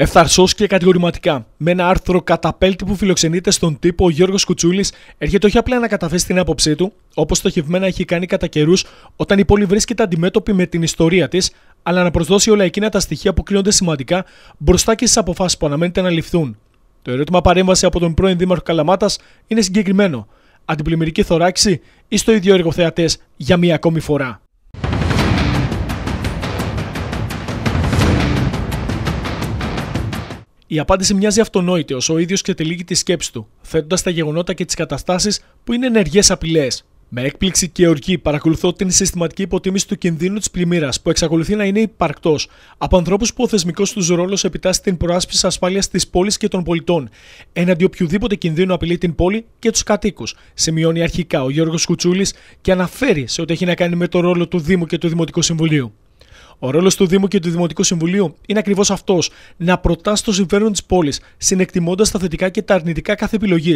Εφθαρσό και κατηγορηματικά. Με ένα άρθρο καταπέλτη που φιλοξενείται στον τύπο, ο Γιώργος Κουτσούλης έρχεται όχι απλά να καταθέσει την άποψή του, όπως στοχευμένα έχει κάνει κατά καιρούς όταν η πόλη βρίσκεται αντιμέτωπη με την ιστορία της, αλλά να προσδώσει όλα εκείνα τα στοιχεία που κρίνονται σημαντικά μπροστά και στις αποφάσεις που αναμένεται να ληφθούν. Το ερώτημα παρέμβαση από τον πρώην Δήμαρχο Καλαμάτας είναι συγκεκριμένο. Αντιπλημμυρική θωράξη ή στο ίδιο εργοθεατέ για μία ακόμη φορά. Η απάντηση μοιάζει αυτονόητη, ω ο ίδιος ξετυλίγει τη σκέψη του, θέτοντας τα γεγονότα και τις καταστάσεις που είναι ενεργές απειλές. Με έκπληξη και ορκή παρακολουθώ την συστηματική υποτίμηση του κινδύνου της πλημμύρας που εξακολουθεί να είναι υπαρκτός από ανθρώπους που ο θεσμικός τους ρόλος επιτάσσει την προάσπιση ασφάλειας της πόλης και των πολιτών, έναντι οποιοδήποτε κινδύνου απειλεί την πόλη και τους κατοίκους, σημειώνει αρχικά ο Γιώργος Κουτσούλης και αναφέρει σε ό,τι έχει να κάνει με το ρόλο του Δήμου και του Δημοτικού Συμβουλίου. Ο ρόλος του Δήμου και του Δημοτικού Συμβουλίου είναι ακριβώς αυτός: να προτάσει το συμφέρον της πόλης, συνεκτιμώντας τα θετικά και τα αρνητικά κάθε επιλογής.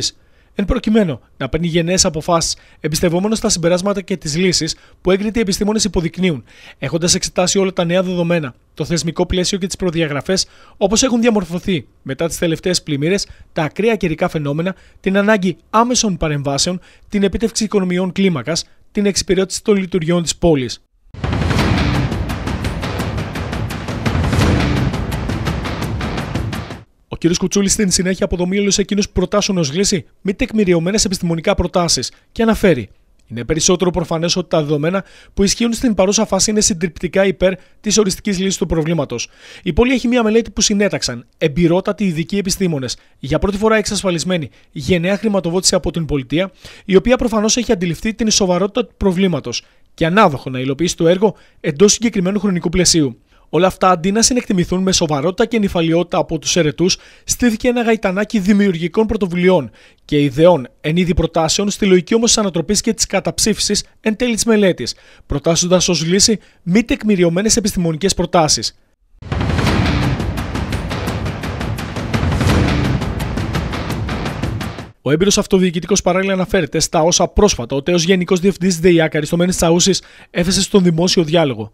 Εν προκειμένου, να παίρνει γενναίες αποφάσεις, εμπιστευόμενος τα συμπεράσματα και τις λύσεις που έγκριτοι επιστήμονες υποδεικνύουν, έχοντας εξετάσει όλα τα νέα δεδομένα, το θεσμικό πλαίσιο και τις προδιαγραφές όπως έχουν διαμορφωθεί μετά τις τελευταίες πλημμύρες, τα ακραία καιρικά φαινόμενα, την ανάγκη άμεσων παρεμβάσεων, την επίτευξη οικονομιών κλίμακας, την εξυπηρέτηση των λειτουργιών της πόλης. κ. Κουτσούλης στην συνέχεια αποδομήλωσε εκείνους που προτάσουν ως λύση μη τεκμηριωμένες επιστημονικά προτάσεις και αναφέρει. Είναι περισσότερο προφανές ότι τα δεδομένα που ισχύουν στην παρούσα φάση είναι συντριπτικά υπέρ της οριστικής λύσης του προβλήματος. Η πόλη έχει μία μελέτη που συνέταξαν εμπειρότατοι ειδικοί επιστήμονες, για πρώτη φορά εξασφαλισμένη γενναία χρηματοδότηση από την πολιτεία, η οποία προφανώς έχει αντιληφθεί την σοβαρότητα του προβλήματος και ανάδοχο να υλοποιήσει το έργο εντός συγκεκριμένου χρονικού πλαισίου. Όλα αυτά αντί να συνεκτιμηθούν με σοβαρότητα και νυφαλιότητα από τους αιρετούς, στήθηκε ένα γαϊτανάκι δημιουργικών πρωτοβουλειών και ιδεών εν είδη προτάσεων στη λογική όμως της ανατροπής και της καταψήφισης εν τέλει της μελέτης, προτάσσοντας ως λύση μη τεκμηριωμένες επιστημονικές προτάσεις. Ο έμπειρος αυτοδιοικητικός παράλληλα αναφέρεται στα όσα πρόσφατα ο τέος Γενικός Διευθυντής ΔΕΙΑ στο Τσαούση έθεσε στον δημόσιο διάλογο.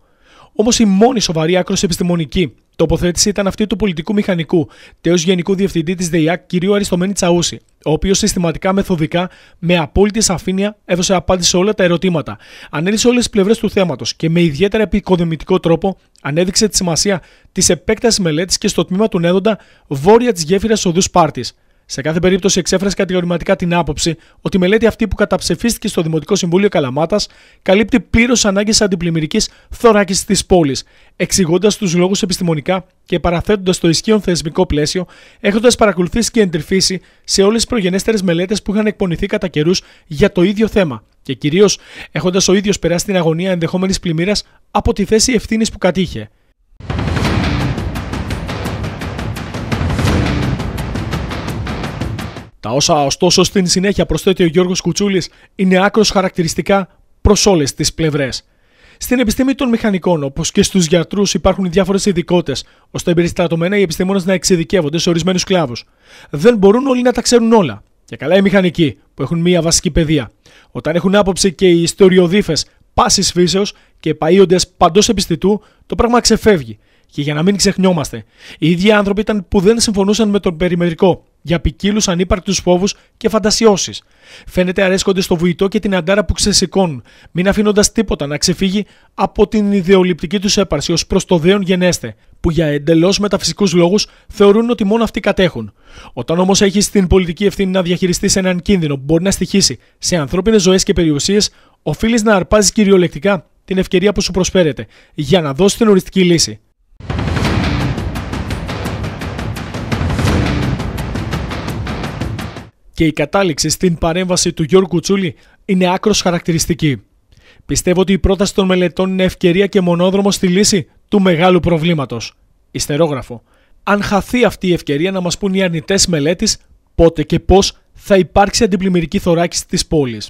Όμω η μόνη σοβαρή άκρο επιστημονική τοποθέτηση ήταν αυτή του πολιτικού μηχανικού, τέο Γενικού Διευθυντή της ΔΕΙΑΚ, κ. Αριστομένη Τσαούση, ο οποίος συστηματικά, μεθοδικά, με απόλυτη σαφήνεια έδωσε απάντηση σε όλα τα ερωτήματα. Ανέλησε όλες τις πλευρές του θέματος και με ιδιαίτερα επικοδομητικό τρόπο ανέδειξε τη σημασία της επέκτασης μελέτης και στο τμήμα του Νέδοντα βόρεια της γέφυρας οδούς Σπάρτης. Σε κάθε περίπτωση, εξέφρασε κατηγορηματικά την άποψη ότι η μελέτη αυτή που καταψεφίστηκε στο Δημοτικό Συμβούλιο Καλαμάτας καλύπτει πλήρως ανάγκες αντιπλημμυρικής θωράκισης της πόλης, εξηγώντας τους λόγους επιστημονικά και παραθέτοντας το ισχύον θεσμικό πλαίσιο, έχοντας παρακολουθήσει και εντρυφήσει σε όλες τις προγενέστερες μελέτες που είχαν εκπονηθεί κατά καιρούς για το ίδιο θέμα και κυρίως έχοντας ο ίδιος περάσει την αγωνία ενδεχόμενης πλημμύρας από τη θέση ευθύνης που κατήχε. Τα όσα ωστόσο στην συνέχεια προσθέτει ο Γιώργος Κουτσούλης είναι άκρος χαρακτηριστικά προς όλες τις πλευρές. Στην επιστήμη των μηχανικών, όπως και στους γιατρούς, υπάρχουν διάφορες ειδικότητες, ώστε εμπεριστατωμένα οι επιστήμονες να εξειδικεύονται σε ορισμένους κλάβου. Δεν μπορούν όλοι να τα ξέρουν όλα. Και καλά οι μηχανικοί, που έχουν μία βασική παιδεία. Όταν έχουν άποψη και οι ιστοριοδίφες πάσης φύσεως και παίοντε παντός επιστητού, το πράγμα ξεφεύγει. Και για να μην ξεχνιόμαστε, οι ίδιοι άνθρωποι ήταν που δεν συμφωνούσαν με τον περιμερικό, για ποικίλους ανύπαρκτους φόβους και φαντασιώσεις. Φαίνεται αρέσκονται στο βουητό και την αντάρα που ξεσηκώνουν, μην αφήνοντας τίποτα να ξεφύγει από την ιδεολειπτική τους έπαρση ως προς το δέον γενέστε, που για εντελώς μεταφυσικούς λόγους θεωρούν ότι μόνο αυτοί κατέχουν. Όταν όμως έχεις την πολιτική ευθύνη να διαχειριστείς έναν κίνδυνο που μπορεί να στοιχήσει σε ανθρώπινες ζωές και περιουσίες, οφείλεις να αρπάζεις κυριολεκτικά την ευκαιρία που σου προσφέρεται για να δώσεις την οριστική λύση. και η κατάληξη στην παρέμβαση του Γιώργου Τσούλη είναι άκρος χαρακτηριστική. Πιστεύω ότι η πρόταση των μελετών είναι ευκαιρία και μονόδρομο στη λύση του μεγάλου προβλήματος. Ιστερόγραφο. Αν χαθεί αυτή η ευκαιρία να μας πούν οι αρνητές μελέτης πότε και πώς θα υπάρξει αντιπλημμυρική θωράκιση της πόλης.